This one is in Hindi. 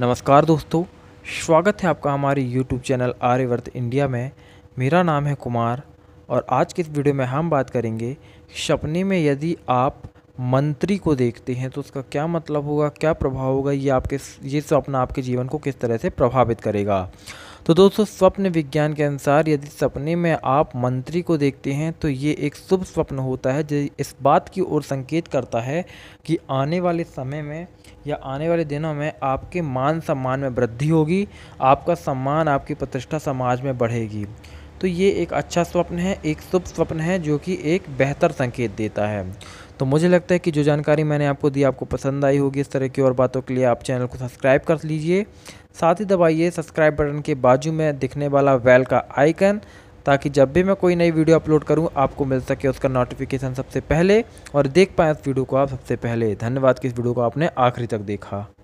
नमस्कार दोस्तों स्वागत है आपका हमारे YouTube चैनल आर्यवर्त इंडिया में मेरा नाम है कुमार और आज के इस वीडियो में हम बात करेंगे सपने में यदि आप मंत्री को देखते हैं तो उसका क्या मतलब होगा क्या प्रभाव होगा ये आपके ये सपना आपके जीवन को किस तरह से प्रभावित करेगा तो दोस्तों स्वप्न विज्ञान के अनुसार यदि सपने में आप मंत्री को देखते हैं तो ये एक शुभ स्वप्न होता है जो इस बात की ओर संकेत करता है कि आने वाले समय में या आने वाले दिनों में आपके मान सम्मान में वृद्धि होगी आपका सम्मान आपकी प्रतिष्ठा समाज में बढ़ेगी तो ये एक अच्छा स्वप्न है एक शुभ स्वप्न है जो कि एक बेहतर संकेत देता है तो मुझे लगता है कि जो जानकारी मैंने आपको दी आपको पसंद आई होगी इस तरह की और बातों के लिए आप चैनल को सब्सक्राइब कर लीजिए साथ ही दबाइए सब्सक्राइब बटन के बाजू में दिखने वाला वेल का आइकन ताकि जब भी मैं कोई नई वीडियो अपलोड करूं आपको मिल सके उसका नोटिफिकेशन सबसे पहले और देख पाएँ उस वीडियो को आप सबसे पहले धन्यवाद कि इस वीडियो को आपने आखिरी तक देखा